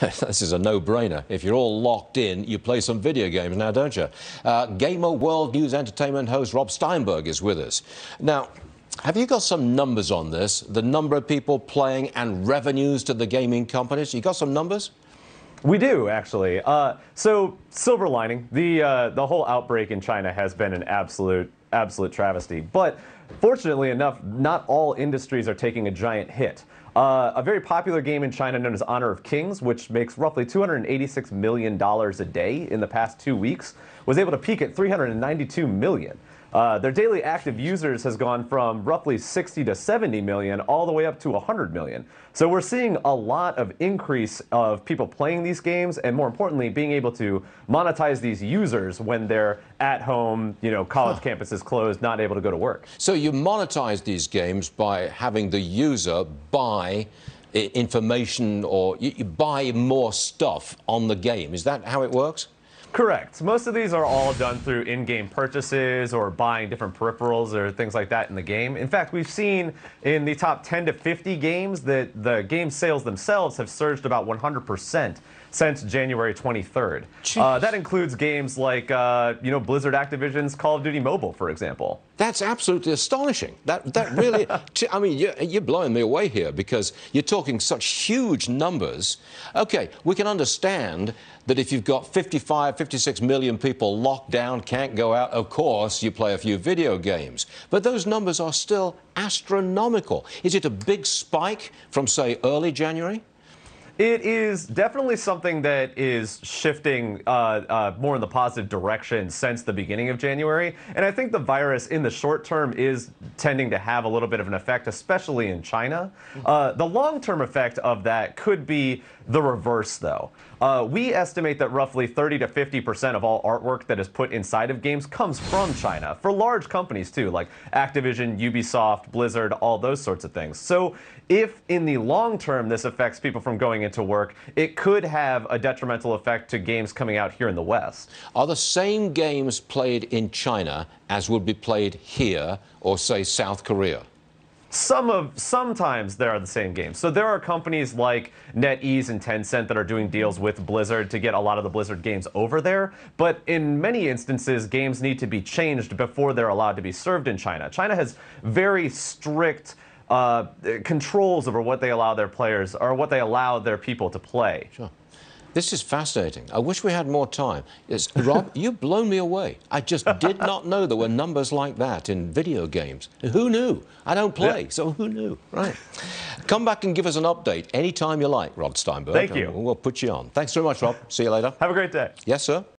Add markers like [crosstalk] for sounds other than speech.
[laughs] this is a no-brainer. If you're all locked in, you play some video games now, don't you? Uh, Gamer World News Entertainment host Rob Steinberg is with us. Now, have you got some numbers on this? The number of people playing and revenues to the gaming companies? You got some numbers? We do actually. Uh, so silver lining, the uh, the whole outbreak in China has been an absolute absolute travesty. But fortunately enough, not all industries are taking a giant hit. Uh, a very popular game in China known as Honor of Kings, which makes roughly $286 million a day in the past two weeks, was able to peak at $392 million. Uh, their daily active users has gone from roughly 60 to 70 million all the way up to 100 million. So we're seeing a lot of increase of people playing these games and more importantly being able to monetize these users when they're at home, you know, college huh. campuses closed, not able to go to work. So you monetize these games by having the user buy information or you, buy more stuff on the game. Is that how it works? Correct. Most of these are all done through in-game purchases or buying different peripherals or things like that in the game. In fact, we've seen in the top 10 to 50 games that the game sales themselves have surged about 100% since January 23rd. Uh, that includes games like, uh, you know, Blizzard Activision's Call of Duty Mobile, for example. That's absolutely astonishing. That, that really, [laughs] I mean, you're, you're, blowing me away here because you're talking such huge numbers. Okay, we can understand that if you've got 55, 56 million people locked down, can't go out, of course, you play a few video games. But those numbers are still astronomical. Is it a big spike from, say, early January? It is definitely something that is shifting uh, uh, more in the positive direction since the beginning of January. And I think the virus in the short term is tending to have a little bit of an effect, especially in China. Mm-hmm. Uh, the long term effect of that could be the reverse, though. Uh, we estimate that roughly 30 to 50% of all artwork that is put inside of games comes from China, for large companies too, like Activision, Ubisoft, Blizzard, all those sorts of things. So if in the long term this affects people from going into it to work, it could have a detrimental effect to games coming out here in the West. Are the same games played in China as would be played here or, say, South Korea? some of sometimes there are the same games. So there are companies like NetEase and Tencent that are doing deals with Blizzard to get a lot of the Blizzard games over there. But in many instances, games need to be changed before they're allowed to be served in China. China has very strict uh, uh, controls over what they allow their players or what they allow their people to play. Sure. This is fascinating. I wish we had more time. It's, Rob, [laughs] you've blown me away. I just did [laughs] not know there were numbers like that in video games. Who knew? I don't play, yeah. so who knew? Right. Come back and give us an update anytime you like, Rob Steinberg. Thank you. We'll put you on. Thanks very much, Rob. See you later. Have a great day. Yes, sir.